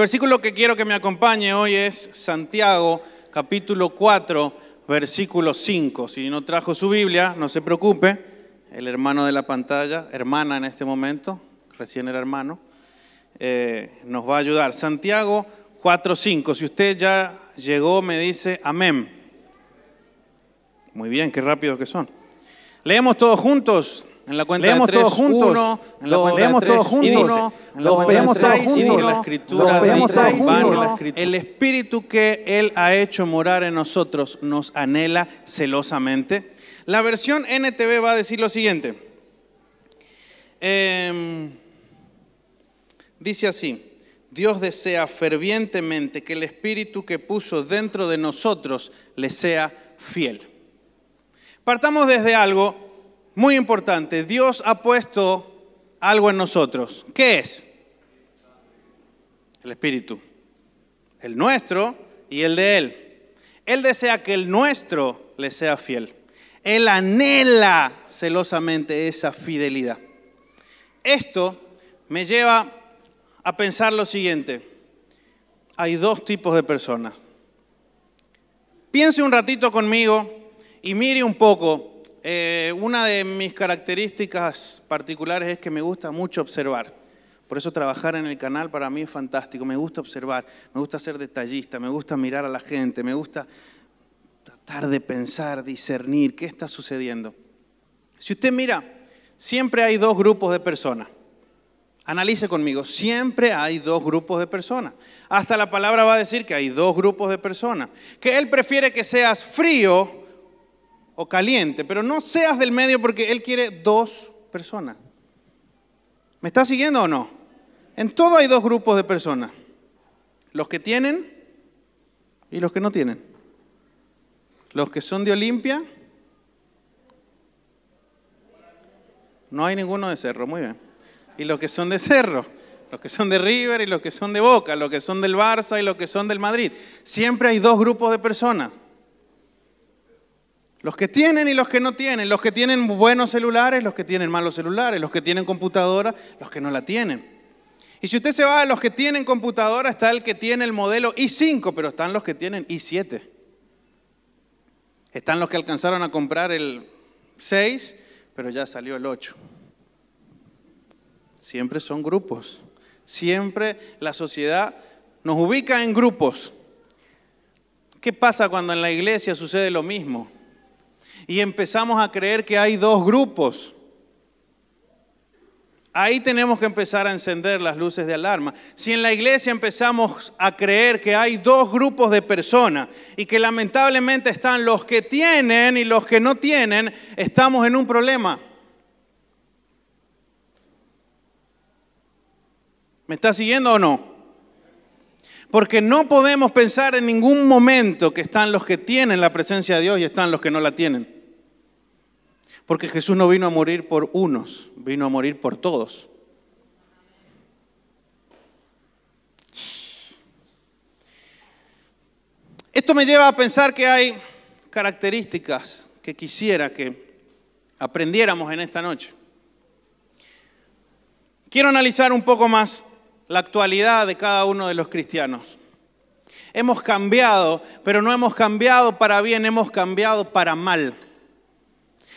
versículo que quiero que me acompañe hoy es Santiago capítulo 4, versículo 5. Si no trajo su Biblia, no se preocupe. El hermano de la pantalla, hermana en este momento, recién era hermano, eh, nos va a ayudar. Santiago 4, 5. Si usted ya llegó, me dice amén. Muy bien, qué rápido que son. Leemos todos juntos. En la cuenta leemos de todos juntos. en la leemos todos juntos. Y dice, en todos juntos. la escritura dice, el espíritu que Él ha hecho morar en nosotros nos anhela celosamente. La versión NTB va a decir lo siguiente. Em, dice así. Dios desea fervientemente que el Espíritu que puso dentro de nosotros le sea fiel. Partamos desde algo muy importante, Dios ha puesto algo en nosotros. ¿Qué es? El Espíritu. El nuestro y el de Él. Él desea que el nuestro le sea fiel. Él anhela celosamente esa fidelidad. Esto me lleva a pensar lo siguiente. Hay dos tipos de personas. Piense un ratito conmigo y mire un poco eh, una de mis características particulares es que me gusta mucho observar. Por eso trabajar en el canal para mí es fantástico. Me gusta observar, me gusta ser detallista, me gusta mirar a la gente, me gusta tratar de pensar, discernir qué está sucediendo. Si usted mira, siempre hay dos grupos de personas. Analice conmigo, siempre hay dos grupos de personas. Hasta la palabra va a decir que hay dos grupos de personas. Que Él prefiere que seas frío o caliente, pero no seas del medio porque Él quiere dos personas. ¿Me estás siguiendo o no? En todo hay dos grupos de personas, los que tienen y los que no tienen. Los que son de Olimpia, no hay ninguno de Cerro, muy bien. Y los que son de Cerro, los que son de River y los que son de Boca, los que son del Barça y los que son del Madrid. Siempre hay dos grupos de personas. Los que tienen y los que no tienen, los que tienen buenos celulares, los que tienen malos celulares, los que tienen computadora, los que no la tienen. Y si usted se va a los que tienen computadora, está el que tiene el modelo i5, pero están los que tienen i7. Están los que alcanzaron a comprar el 6, pero ya salió el 8. Siempre son grupos. Siempre la sociedad nos ubica en grupos. ¿Qué pasa cuando en la iglesia sucede lo mismo? y empezamos a creer que hay dos grupos. Ahí tenemos que empezar a encender las luces de alarma. Si en la iglesia empezamos a creer que hay dos grupos de personas y que lamentablemente están los que tienen y los que no tienen, estamos en un problema. ¿Me está siguiendo o no? Porque no podemos pensar en ningún momento que están los que tienen la presencia de Dios y están los que no la tienen. Porque Jesús no vino a morir por unos, vino a morir por todos. Esto me lleva a pensar que hay características que quisiera que aprendiéramos en esta noche. Quiero analizar un poco más la actualidad de cada uno de los cristianos. Hemos cambiado, pero no hemos cambiado para bien, hemos cambiado para mal.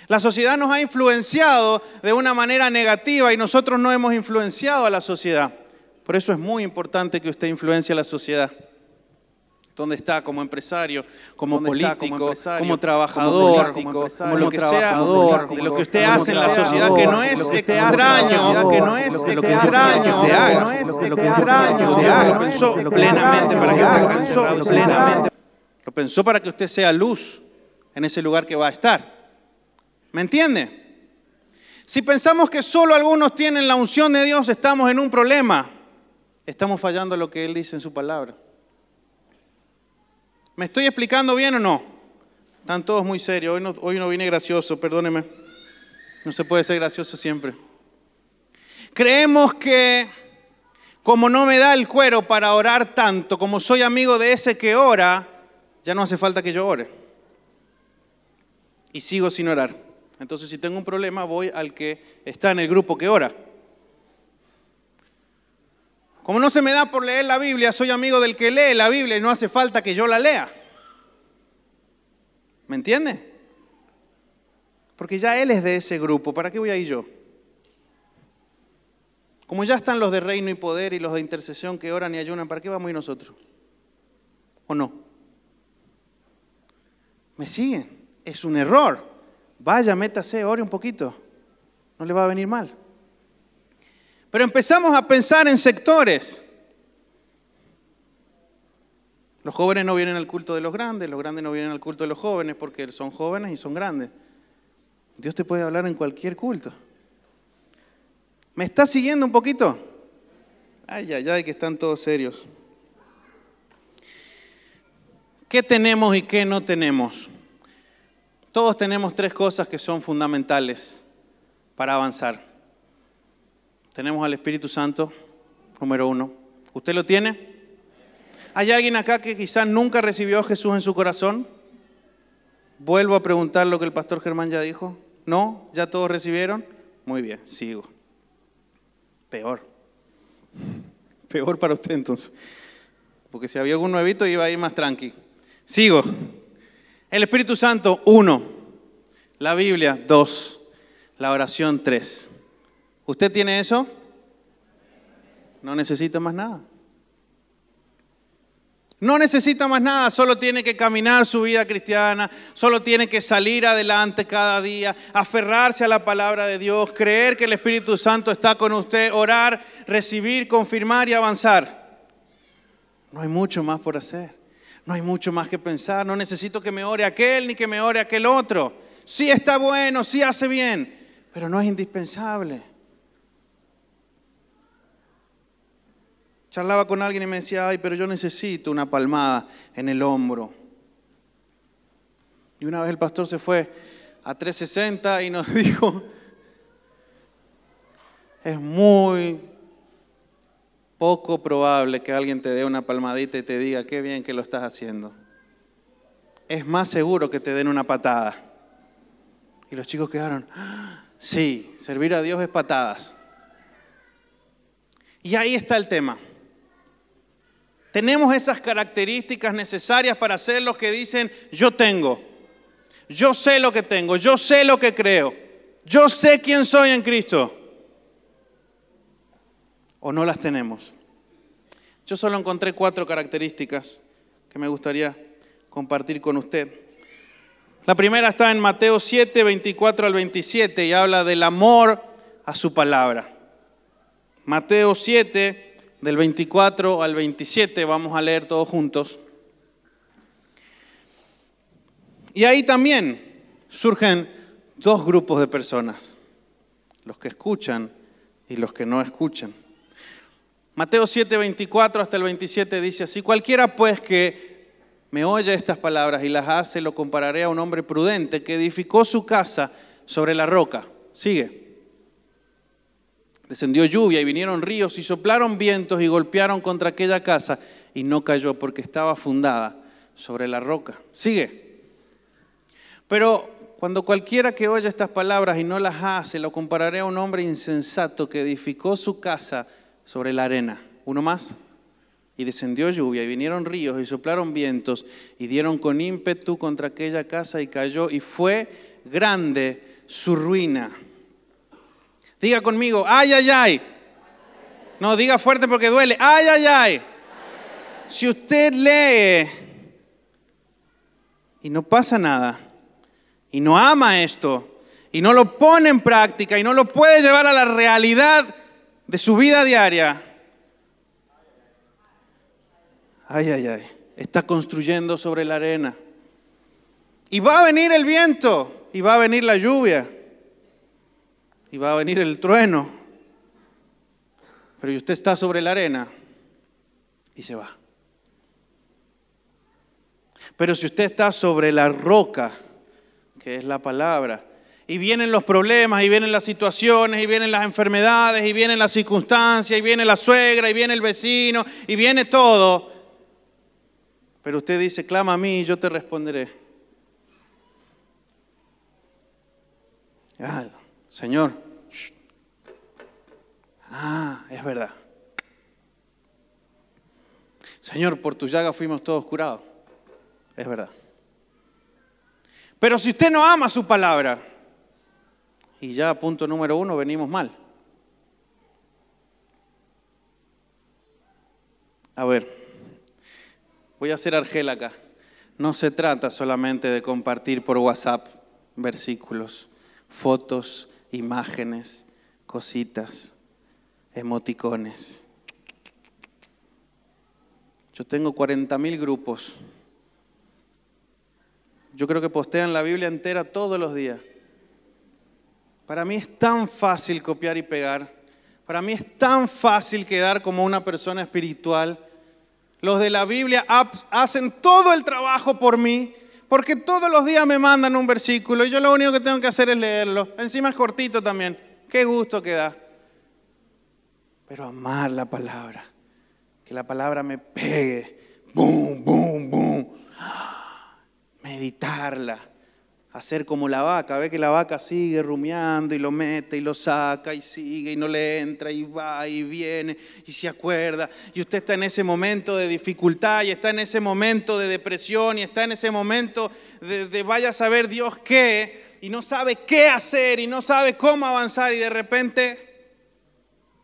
La sociedad nos ha influenciado de una manera negativa y nosotros no hemos influenciado a la sociedad. Por eso es muy importante que usted influencie a la sociedad. ¿Dónde está como empresario, como político, como, trabajador, como, lo que sea, de lo que usted hace en la sociedad, que no es extraño, que no es lo que extraño usted haga, lo que lo pensó plenamente para que usted alcanzó plenamente, lo pensó para que usted sea luz en ese lugar que va a estar. ¿Me entiende? Si pensamos que solo algunos tienen la unción de Dios, estamos en un problema. Estamos fallando lo que Él dice en su palabra. ¿Me estoy explicando bien o no? Están todos muy serios. Hoy no, hoy vine gracioso, perdóneme. No se puede ser gracioso siempre. Creemos que como no me da el cuero para orar tanto, como soy amigo de ese que ora, ya no hace falta que yo ore. Y sigo sin orar. Entonces si tengo un problema voy al que está en el grupo que ora. Como no se me da por leer la Biblia, soy amigo del que lee la Biblia y no hace falta que yo la lea. ¿Me entiende? Porque ya él es de ese grupo, ¿para qué voy a ir yo? Como ya están los de reino y poder y los de intercesión que oran y ayunan, ¿para qué vamos a ir nosotros? ¿O no? ¿Me siguen? Es un error. Vaya, métase, ore un poquito. No le va a venir mal. Pero empezamos a pensar en sectores. Los jóvenes no vienen al culto de los grandes, los grandes no vienen al culto de los jóvenes porque son jóvenes y son grandes. Dios te puede hablar en cualquier culto. ¿Me estás siguiendo un poquito? Ay, ya, ay, que están todos serios. ¿Qué tenemos y qué no tenemos? Todos tenemos tres cosas que son fundamentales para avanzar. Tenemos al Espíritu Santo, número uno. ¿Usted lo tiene? ¿Hay alguien acá que quizás nunca recibió a Jesús en su corazón? Vuelvo a preguntar lo que el pastor Germán ya dijo. ¿No? ¿Ya todos recibieron? Muy bien, sigo. Peor. Peor para usted entonces. Porque si había algún nuevito iba a ir más tranqui. Sigo. El Espíritu Santo, uno. La Biblia, dos. La oración, tres. ¿Usted tiene eso? No necesita más nada. No necesita más nada, solo tiene que caminar su vida cristiana, solo tiene que salir adelante cada día, aferrarse a la palabra de Dios, creer que el Espíritu Santo está con usted, orar, recibir, confirmar y avanzar. No hay mucho más por hacer, no hay mucho más que pensar, no necesito que me ore aquel ni que me ore aquel otro. Sí está bueno, sí hace bien, pero no es indispensable. Charlaba con alguien y me decía, ay, pero yo necesito una palmada en el hombro. Y una vez el pastor se fue a 360 y nos dijo, es muy poco probable que alguien te dé una palmadita y te diga, qué bien que lo estás haciendo. Es más seguro que te den una patada. Y los chicos quedaron, sí, servir a Dios es patadas. Y ahí está el tema. Tenemos esas características necesarias para ser los que dicen, yo tengo, yo sé lo que tengo, yo sé lo que creo, yo sé quién soy en Cristo. ¿O no las tenemos? Yo solo encontré cuatro características que me gustaría compartir con usted. La primera está en Mateo 7, 24 al 27 y habla del amor a su palabra. Mateo 7, del 24 al 27, vamos a leer todos juntos. Y ahí también surgen dos grupos de personas, los que escuchan y los que no escuchan. Mateo 7, 24 hasta el 27 dice así, cualquiera pues que me oye estas palabras y las hace, lo compararé a un hombre prudente que edificó su casa sobre la roca. Sigue. Descendió lluvia y vinieron ríos y soplaron vientos y golpearon contra aquella casa y no cayó porque estaba fundada sobre la roca. Sigue. Pero cuando cualquiera que oye estas palabras y no las hace, lo compararé a un hombre insensato que edificó su casa sobre la arena. Uno más. Y descendió lluvia y vinieron ríos y soplaron vientos y dieron con ímpetu contra aquella casa y cayó y fue grande su ruina. Diga conmigo, ay, ay, ay. No, diga fuerte porque duele. Ay, ay, ay. Si usted lee y no pasa nada, y no ama esto, y no lo pone en práctica, y no lo puede llevar a la realidad de su vida diaria, ay, ay, ay, está construyendo sobre la arena. Y va a venir el viento, y va a venir la lluvia y va a venir el trueno. Pero usted está sobre la arena y se va. Pero si usted está sobre la roca, que es la palabra, y vienen los problemas, y vienen las situaciones, y vienen las enfermedades, y vienen las circunstancias, y viene la suegra, y viene el vecino, y viene todo. Pero usted dice, clama a mí y yo te responderé. Ah, Señor, Ah, es verdad. Señor, por tu llaga fuimos todos curados. Es verdad. Pero si usted no ama su palabra, y ya punto número uno, venimos mal. A ver, voy a hacer Argel acá. No se trata solamente de compartir por WhatsApp versículos, fotos, imágenes, cositas emoticones. Yo tengo 40.000 grupos. Yo creo que postean la Biblia entera todos los días. Para mí es tan fácil copiar y pegar. Para mí es tan fácil quedar como una persona espiritual. Los de la Biblia hacen todo el trabajo por mí, porque todos los días me mandan un versículo y yo lo único que tengo que hacer es leerlo. Encima es cortito también. Qué gusto que da pero amar la palabra. Que la palabra me pegue, boom, boom, boom. Meditarla, hacer como la vaca, ve que la vaca sigue rumiando y lo mete y lo saca y sigue y no le entra y va y viene y se acuerda. Y usted está en ese momento de dificultad y está en ese momento de depresión y está en ese momento de vaya a saber Dios qué y no sabe qué hacer y no sabe cómo avanzar y de repente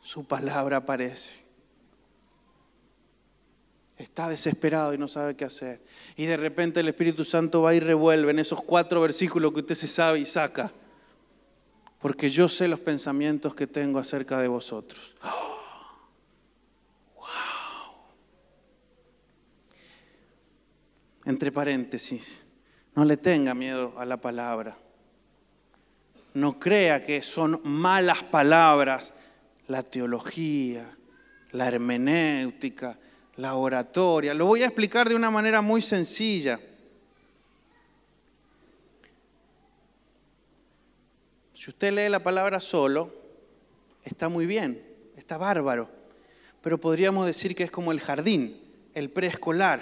su palabra aparece. Está desesperado y no sabe qué hacer. Y de repente el Espíritu Santo va y revuelve en esos cuatro versículos que usted se sabe y saca. Porque yo sé los pensamientos que tengo acerca de vosotros. Entre paréntesis, no le tenga miedo a la palabra. No crea que son malas palabras la teología, la hermenéutica, la oratoria. Lo voy a explicar de una manera muy sencilla. Si usted lee la palabra solo, está muy bien, está bárbaro, pero podríamos decir que es como el jardín, el preescolar.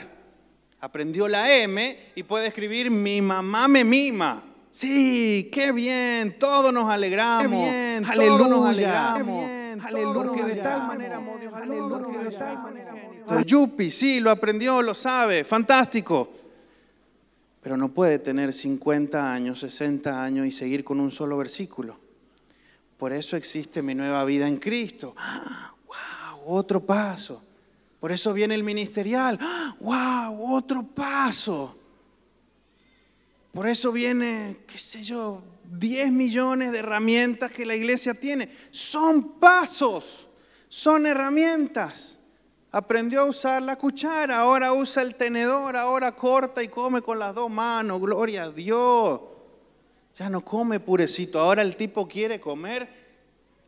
Aprendió la M y puede escribir mi mamá me mima. Sí, qué bien, todos nos alegramos. aleluya. Todos nos alegramos. Aleluya. de tal manera de tal manera sí, lo aprendió, lo sabe, fantástico. Pero no puede tener 50 años, 60 años y seguir con un solo versículo. Por eso existe mi nueva vida en Cristo. ¡Guau! Otro paso. Por eso viene el ministerial. ¡Guau! Otro paso. Por eso viene, qué sé yo, 10 millones de herramientas que la iglesia tiene. Son pasos, son herramientas. Aprendió a usar la cuchara, ahora usa el tenedor, ahora corta y come con las dos manos, gloria a Dios. Ya no come purecito, ahora el tipo quiere comer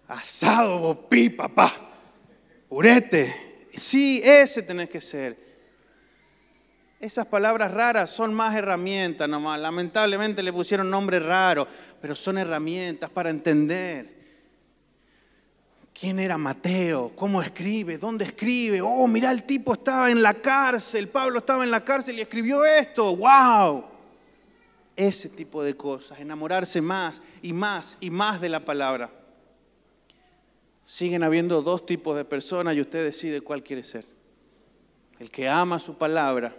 asado, bopí, papá, purete. Sí, ese tenés que ser. Esas palabras raras son más herramientas nomás. Lamentablemente le pusieron nombre raro, pero son herramientas para entender. ¿Quién era Mateo? ¿Cómo escribe? ¿Dónde escribe? Oh, mirá, el tipo estaba en la cárcel. Pablo estaba en la cárcel y escribió esto. ¡Wow! Ese tipo de cosas. Enamorarse más y más y más de la palabra. Siguen habiendo dos tipos de personas y usted decide cuál quiere ser. El que ama su palabra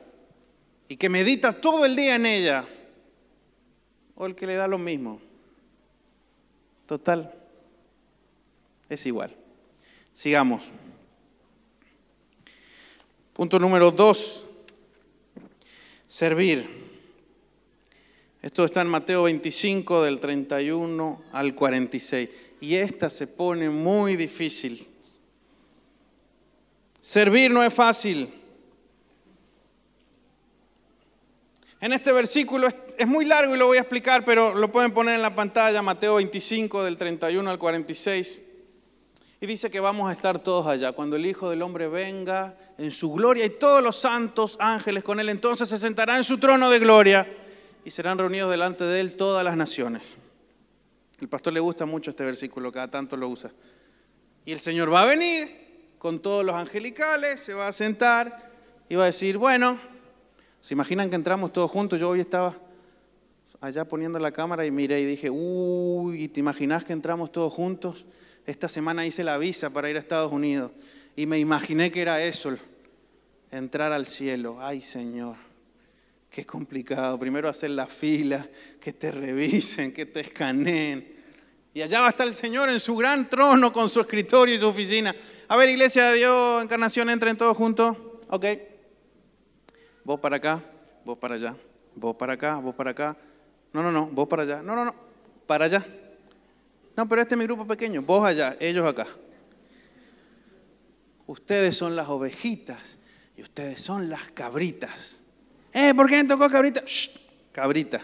y que medita todo el día en ella, o el que le da lo mismo. Total, es igual. Sigamos. Punto número dos, servir. Esto está en Mateo 25 del 31 al 46. Y esta se pone muy difícil. Servir no es fácil. en este versículo, es, muy largo y lo voy a explicar, pero lo pueden poner en la pantalla, Mateo 25 del 31 al 46. Y dice que vamos a estar todos allá. Cuando el Hijo del Hombre venga en su gloria y todos los santos ángeles con él, entonces se sentará en su trono de gloria y serán reunidos delante de él todas las naciones. El pastor le gusta mucho este versículo, cada tanto lo usa. Y el Señor va a venir con todos los angelicales, se va a sentar y va a decir, bueno, ¿Se imaginan que entramos todos juntos? Yo hoy estaba allá poniendo la cámara y miré y dije, uy, ¿te imaginas que entramos todos juntos? Esta semana hice la visa para ir a Estados Unidos y me imaginé que era eso, entrar al cielo. Ay, Señor, qué complicado. Primero hacer la fila, que te revisen, que te escaneen. Y allá va a estar el Señor en su gran trono con su escritorio y su oficina. A ver, iglesia de Dios, encarnación, entren todos juntos. Ok vos para acá, vos para allá, vos para acá, vos para acá. No, no, no, vos para allá. No, no, no, para allá. No, pero este es mi grupo pequeño, vos allá, ellos acá. Ustedes son las ovejitas y ustedes son las cabritas. ¿Eh? ¿Por qué me tocó cabrita? cabrita.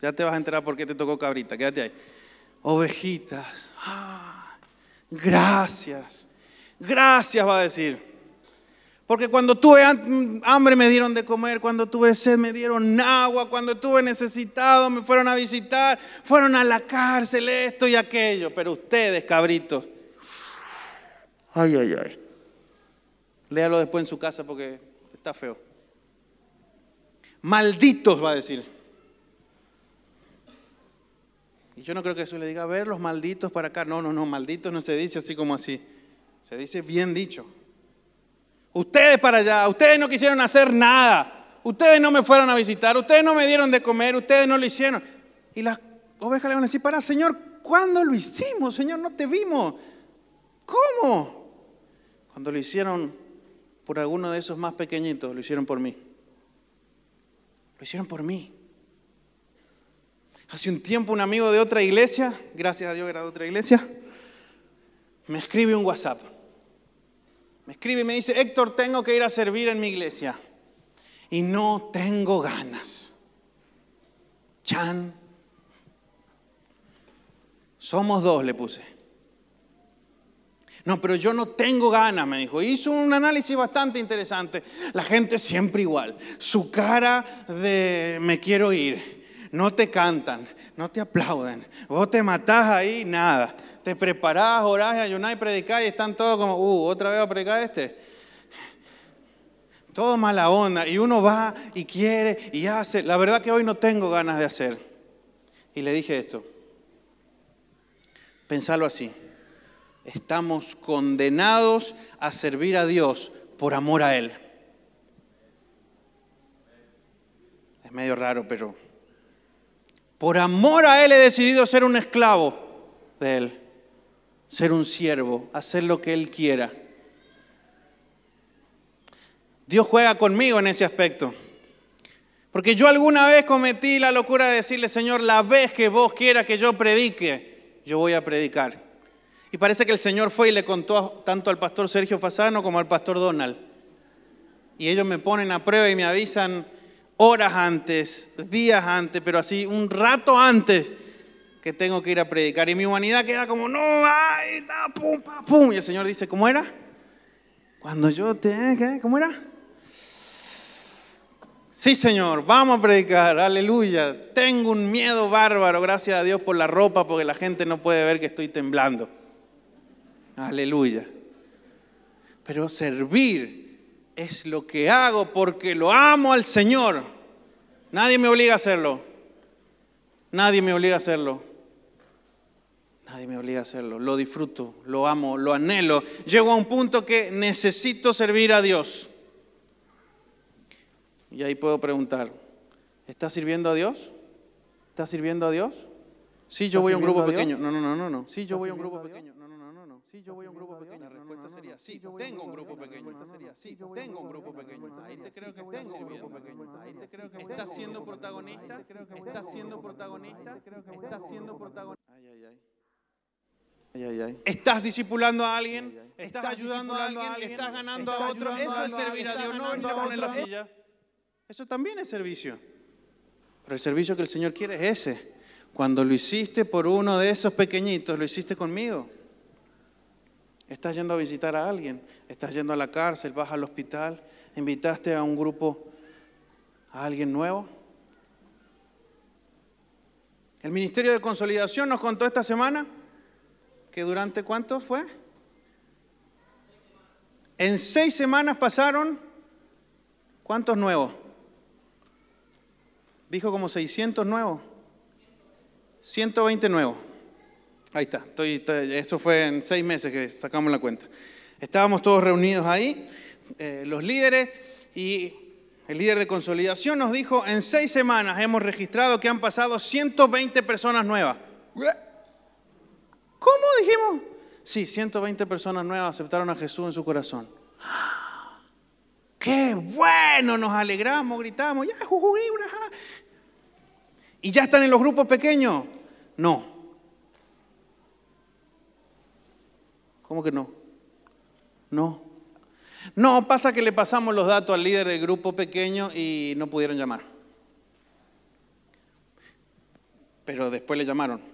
Ya te vas a enterar por qué te tocó cabrita, quédate ahí. Ovejitas. Ah, gracias. Gracias va a decir. Porque cuando tuve hambre me dieron de comer, cuando tuve sed me dieron agua, cuando tuve necesitado me fueron a visitar, fueron a la cárcel, esto y aquello. Pero ustedes, cabritos, ay, ay, ay. Léalo después en su casa porque está feo. Malditos va a decir. Y yo no creo que eso le diga, a ver los malditos para acá. No, no, no, malditos no se dice así como así. Se dice bien dicho. Ustedes para allá, ustedes no quisieron hacer nada, ustedes no me fueron a visitar, ustedes no me dieron de comer, ustedes no lo hicieron. Y las ovejas le van a decir, para, Señor, ¿cuándo lo hicimos? Señor, no te vimos. ¿Cómo? Cuando lo hicieron por alguno de esos más pequeñitos, lo hicieron por mí. Lo hicieron por mí. Hace un tiempo un amigo de otra iglesia, gracias a Dios era de otra iglesia, me escribe un WhatsApp. Me escribe y me dice, Héctor, tengo que ir a servir en mi iglesia. Y no tengo ganas. Chan. Somos dos, le puse. No, pero yo no tengo ganas, me dijo. Hizo un análisis bastante interesante. La gente siempre igual. Su cara de me quiero ir. No te cantan, no te aplauden. Vos te matás ahí, nada te preparás, orás, ayunás y predicás y están todos como, uh, otra vez a predicar este. Todo mala onda. Y uno va y quiere y hace. La verdad que hoy no tengo ganas de hacer. Y le dije esto. Pensalo así. Estamos condenados a servir a Dios por amor a Él. Es medio raro, pero por amor a Él he decidido ser un esclavo de Él ser un siervo, hacer lo que Él quiera. Dios juega conmigo en ese aspecto. Porque yo alguna vez cometí la locura de decirle, Señor, la vez que vos quiera que yo predique, yo voy a predicar. Y parece que el Señor fue y le contó tanto al pastor Sergio Fasano como al pastor Donald. Y ellos me ponen a prueba y me avisan horas antes, días antes, pero así un rato antes que tengo que ir a predicar. Y mi humanidad queda como, no, ay, pum, pum. Y el Señor dice, ¿cómo era? Cuando yo te, ¿Cómo era? Sí, Señor, vamos a predicar, aleluya. Tengo un miedo bárbaro, gracias a Dios por la ropa, porque la gente no puede ver que estoy temblando. Aleluya. Pero servir es lo que hago porque lo amo al Señor. Nadie me obliga a hacerlo. Nadie me obliga a hacerlo. Nadie me obliga a hacerlo. Lo disfruto, lo amo, lo anhelo. Llego a un punto que necesito servir a Dios. Y ahí puedo preguntar, ¿estás sirviendo a Dios? ¿Estás sirviendo a Dios? Sí, yo voy a un grupo pequeño. No, no, no, no, no. Sí, yo voy a un grupo pequeño. No, no, no, no, no. Sí, yo voy a un grupo pequeño. La respuesta sería sí. Tengo un grupo pequeño. La respuesta sería sí. Tengo un grupo pequeño. Ahí te creo que estás sirviendo. Ahí te creo que estás siendo protagonista. Estás siendo protagonista. Estás siendo protagonista. Ay, ay, ay. ¿Estás discipulando a alguien? ¿Estás, ayudando a alguien? ¿Estás ganando a otro? Eso es servir a Dios, no venir poner la silla. Eso también es servicio. Pero el servicio que el Señor quiere es ese. Cuando lo hiciste por uno de esos pequeñitos, lo hiciste conmigo. Estás yendo a visitar a alguien, estás yendo a la cárcel, vas al hospital, invitaste a un grupo, a alguien nuevo. El Ministerio de Consolidación nos contó esta semana que durante cuánto fue? En seis semanas pasaron, ¿cuántos nuevos? Dijo como 600 nuevos. 120 nuevos. Ahí está, eso fue en seis meses que sacamos la cuenta. Estábamos todos reunidos ahí, eh, los líderes, y el líder de consolidación nos dijo, en seis semanas hemos registrado que han pasado 120 personas nuevas. ¿Cómo dijimos? Sí, 120 personas nuevas aceptaron a Jesús en su corazón. ¡Qué bueno! Nos alegramos, gritamos, ya, ¿Y ya están en los grupos pequeños? No. ¿Cómo que no? No. No, pasa que le pasamos los datos al líder del grupo pequeño y no pudieron llamar. Pero después le llamaron.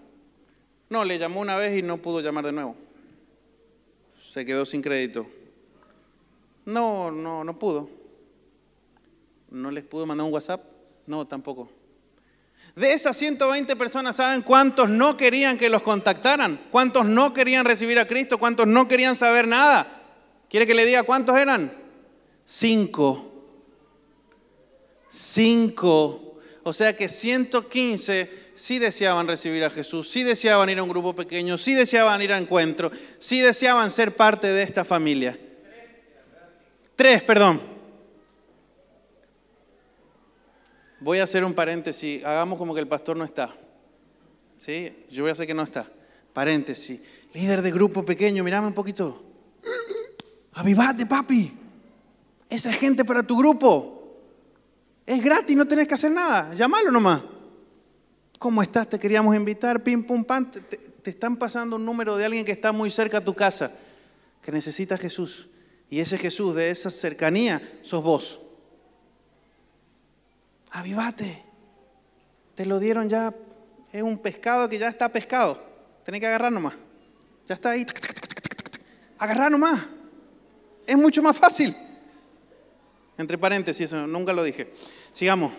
No, le llamó una vez y no pudo llamar de nuevo. Se quedó sin crédito. No, no, no pudo. No les pudo mandar un WhatsApp. No, tampoco. De esas 120 personas, ¿saben cuántos no querían que los contactaran? ¿Cuántos no querían recibir a Cristo? ¿Cuántos no querían saber nada? ¿Quiere que le diga cuántos eran? Cinco. Cinco. O sea que 115 si deseaban recibir a Jesús, Si deseaban ir a un grupo pequeño, Si deseaban ir a encuentro, Si deseaban ser parte de esta familia. Tres, perdón. Voy a hacer un paréntesis, hagamos como que el pastor no está. ¿Sí? Yo voy a hacer que no está. Paréntesis. Líder de grupo pequeño, mirame un poquito. Avivate, papi. Esa gente para tu grupo. Es gratis, no tenés que hacer nada. Llamalo nomás. ¿Cómo estás? Te queríamos invitar, pim, pum, pam. Te, están pasando un número de alguien que está muy cerca a tu casa, que necesita Jesús. Y ese Jesús de esa cercanía sos vos. Avivate. Te lo dieron ya. Es un pescado que ya está pescado. Tenés que agarrar nomás. Ya está ahí. Agarrar nomás. Es mucho más fácil. Entre paréntesis, eso nunca lo dije. Sigamos.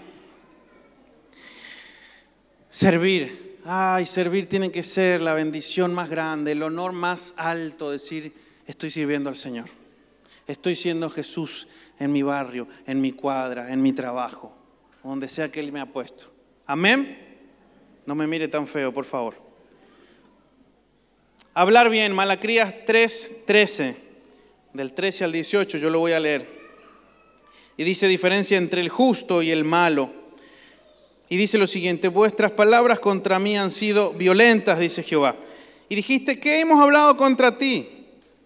Servir. Ay, servir tiene que ser la bendición más grande, el honor más alto, decir, estoy sirviendo al Señor. Estoy siendo Jesús en mi barrio, en mi cuadra, en mi trabajo, donde sea que Él me ha puesto. Amén. No me mire tan feo, por favor. Hablar bien, Malacrías 3, 13, del 13 al 18, yo lo voy a leer. Y dice diferencia entre el justo y el malo y dice lo siguiente, vuestras palabras contra mí han sido violentas, dice Jehová. Y dijiste, ¿qué hemos hablado contra ti?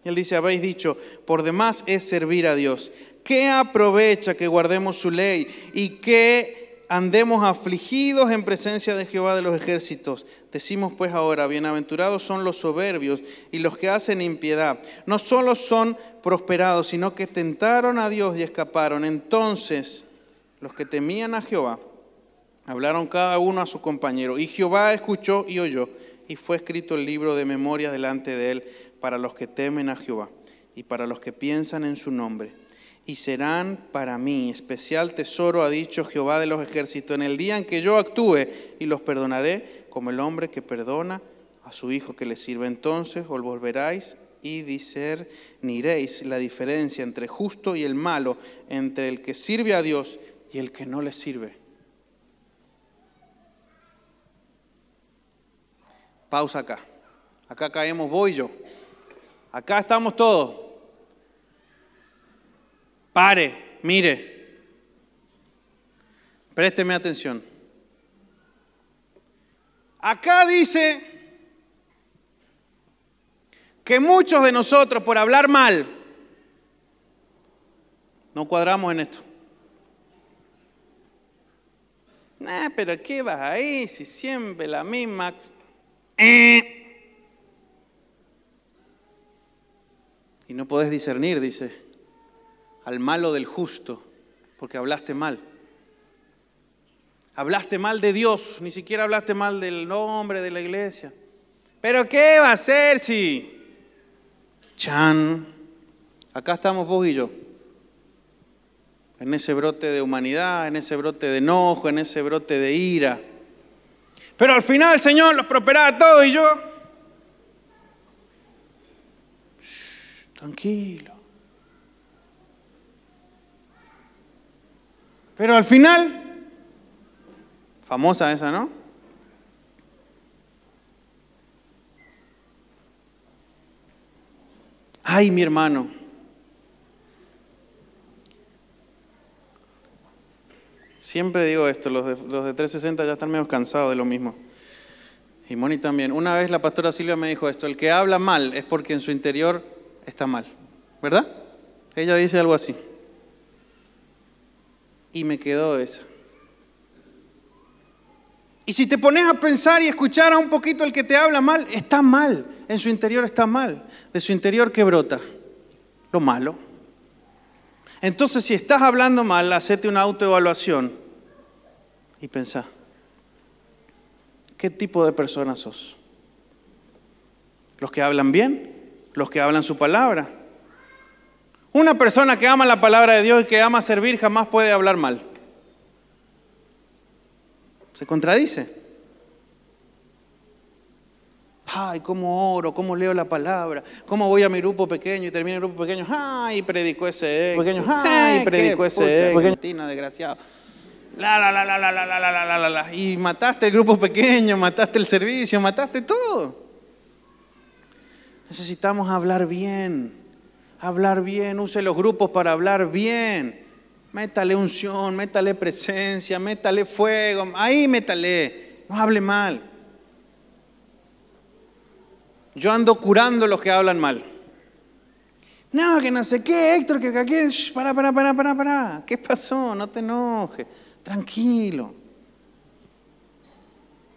Y él dice, habéis dicho, por demás es servir a Dios. ¿Qué aprovecha que guardemos su ley y que andemos afligidos en presencia de Jehová de los ejércitos? Decimos pues ahora, bienaventurados son los soberbios y los que hacen impiedad. No solo son prosperados, sino que tentaron a Dios y escaparon. Entonces los que temían a Jehová Hablaron cada uno a su compañero. Y Jehová escuchó y oyó. Y fue escrito el libro de memoria delante de él para los que temen a Jehová y para los que piensan en su nombre. Y serán para mí especial tesoro, ha dicho Jehová de los ejércitos, en el día en que yo actúe y los perdonaré como el hombre que perdona a su hijo que le sirve. Entonces os volveráis y discerniréis la diferencia entre justo y el malo, entre el que sirve a Dios y el que no le sirve. pausa acá. Acá caemos voy yo. Acá estamos todos. Pare, mire. Présteme atención. Acá dice que muchos de nosotros por hablar mal no cuadramos en esto. Nah, pero ¿qué vas ahí si siempre la misma eh. Y no podés discernir, dice, al malo del justo, porque hablaste mal. Hablaste mal de Dios, ni siquiera hablaste mal del nombre de la iglesia. Pero ¿qué va a ser si? Chan, acá estamos vos y yo. En ese brote de humanidad, en ese brote de enojo, en ese brote de ira pero al final el Señor los prosperaba a todos y yo. tranquilo. Pero al final, famosa esa, ¿no? Ay, mi hermano. Siempre digo esto, los de, 360 ya están menos cansados de lo mismo. Y Moni también. Una vez la pastora Silvia me dijo esto, el que habla mal es porque en su interior está mal, ¿verdad? Ella dice algo así. Y me quedó eso. Y si te pones a pensar y escuchar a un poquito el que te habla mal, está mal, en su interior está mal, de su interior que brota lo malo. Entonces, si estás hablando mal, hacete una autoevaluación y pensá, ¿qué tipo de personas sos? ¿Los que hablan bien? ¿Los que hablan su palabra? Una persona que ama la palabra de Dios y que ama servir jamás puede hablar mal. Se contradice. Ay, cómo oro, cómo leo la palabra, cómo voy a mi grupo pequeño y termino el grupo pequeño. Ay, predico ese. Pequeño. Ay, predico ese. Argentina, Desgraciado. La, la, la, la, la, la, la, la, la, la, Y mataste el grupo pequeño, mataste el servicio, mataste todo. Necesitamos hablar bien. Hablar bien, use los grupos para hablar bien. Métale unción, métale presencia, métale fuego. Ahí métale. No hable mal. Yo ando curando los que hablan mal. No, que no sé qué, Héctor, que aquí. Para, para, para, para, para. ¿Qué pasó? No te enojes. Tranquilo.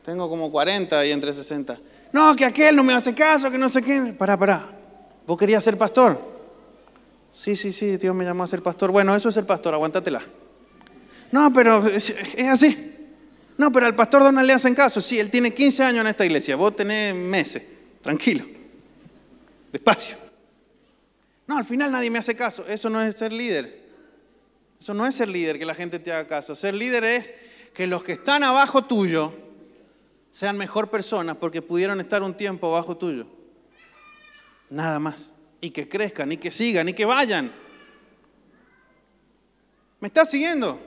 Tengo como 40 y entre 60. No, que aquel no me hace caso, que no sé qué. Pará, pará. ¿Vos querías ser pastor? Sí, sí, sí, Dios me llamó a ser pastor. Bueno, eso es el pastor, aguántatela. No, pero es, así. No, pero al pastor Donald le hacen caso. Sí, él tiene 15 años en esta iglesia. Vos tenés meses. Tranquilo. Despacio. No, al final nadie me hace caso. Eso no es ser líder. Eso no es ser líder, que la gente te haga caso. Ser líder es que los que están abajo tuyo sean mejor personas porque pudieron estar un tiempo abajo tuyo. Nada más. Y que crezcan, y que sigan, y que vayan. ¿Me estás siguiendo?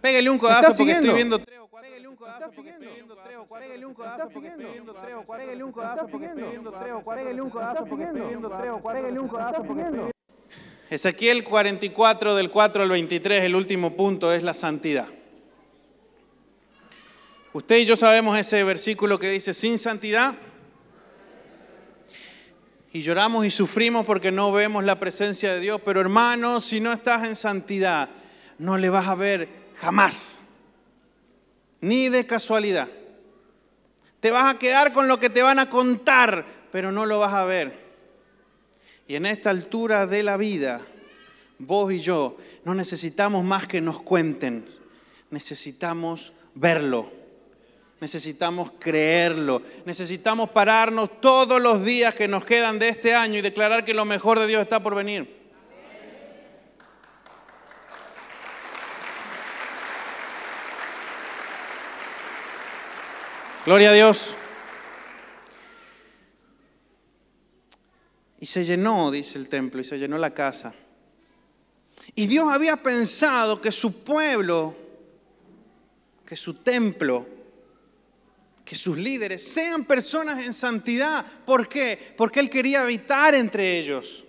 Pégale un codazo porque siguiendo? estoy viendo tres o cuatro. Pégale un codazo porque estoy viendo tres o cuatro. Pégale un codazo porque estoy viendo tres o cuatro. Pégale un codazo porque estoy viendo tres o cuatro. Pégale un codazo porque estoy viendo tres o cuatro. Pégale un codazo porque estoy viendo Ezequiel 44 del 4 al 23, el último punto es la santidad. Usted y yo sabemos ese versículo que dice, sin santidad, y lloramos y sufrimos porque no vemos la presencia de Dios, pero hermano, si no estás en santidad, no le vas a ver jamás, ni de casualidad. Te vas a quedar con lo que te van a contar, pero no lo vas a ver. Y en esta altura de la vida, vos y yo no necesitamos más que nos cuenten, necesitamos verlo, necesitamos creerlo, necesitamos pararnos todos los días que nos quedan de este año y declarar que lo mejor de Dios está por venir. Gloria a Dios. Y se llenó, dice el templo, y se llenó la casa. Y Dios había pensado que su pueblo, que su templo, que sus líderes sean personas en santidad. ¿Por qué? Porque Él quería habitar entre ellos.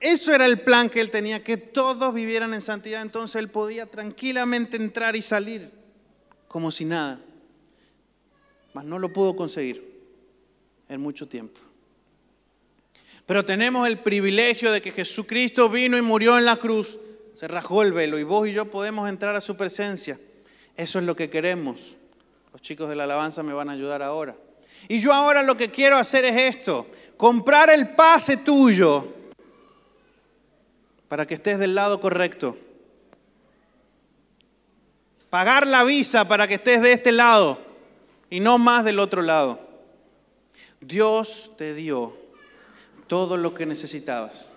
Eso era el plan que Él tenía, que todos vivieran en santidad. Entonces Él podía tranquilamente entrar y salir como si nada. Mas no lo pudo conseguir en mucho tiempo. Pero tenemos el privilegio de que Jesucristo vino y murió en la cruz, se rajó el velo y vos y yo podemos entrar a su presencia. Eso es lo que queremos. Los chicos de la alabanza me van a ayudar ahora. Y yo ahora lo que quiero hacer es esto, comprar el pase tuyo para que estés del lado correcto. Pagar la visa para que estés de este lado y no más del otro lado. Dios te dio todo lo que necesitabas.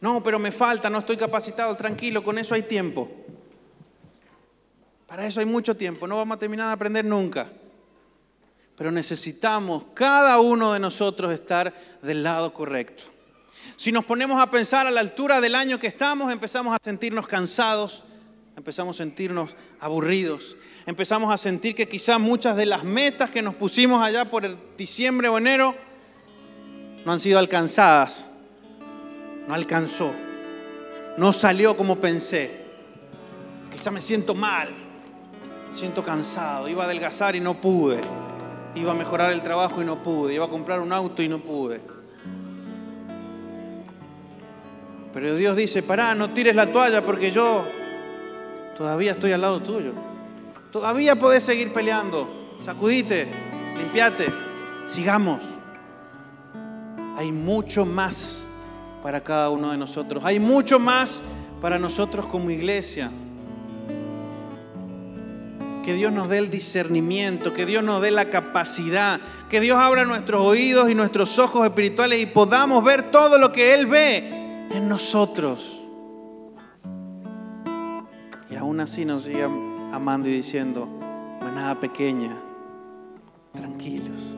No, pero me falta, no estoy capacitado, tranquilo, con eso hay tiempo. Para eso hay mucho tiempo, no vamos a terminar de aprender nunca. Pero necesitamos cada uno de nosotros estar del lado correcto. Si nos ponemos a pensar a la altura del año que estamos, empezamos a sentirnos cansados, empezamos a sentirnos aburridos, empezamos a sentir que quizás muchas de las metas que nos pusimos allá por el diciembre o enero, no han sido alcanzadas. No alcanzó. No salió como pensé. Quizá me siento mal. siento cansado. Iba a adelgazar y no pude. Iba a mejorar el trabajo y no pude. Iba a comprar un auto y no pude. Pero Dios dice, pará, no tires la toalla porque yo todavía estoy al lado tuyo. Todavía podés seguir peleando. Sacudite, limpiate, sigamos hay mucho más para cada uno de nosotros. Hay mucho más para nosotros como iglesia. Que Dios nos dé el discernimiento, que Dios nos dé la capacidad, que Dios abra nuestros oídos y nuestros ojos espirituales y podamos ver todo lo que Él ve en nosotros. Y aún así nos siga amando y diciendo, manada pequeña, tranquilos.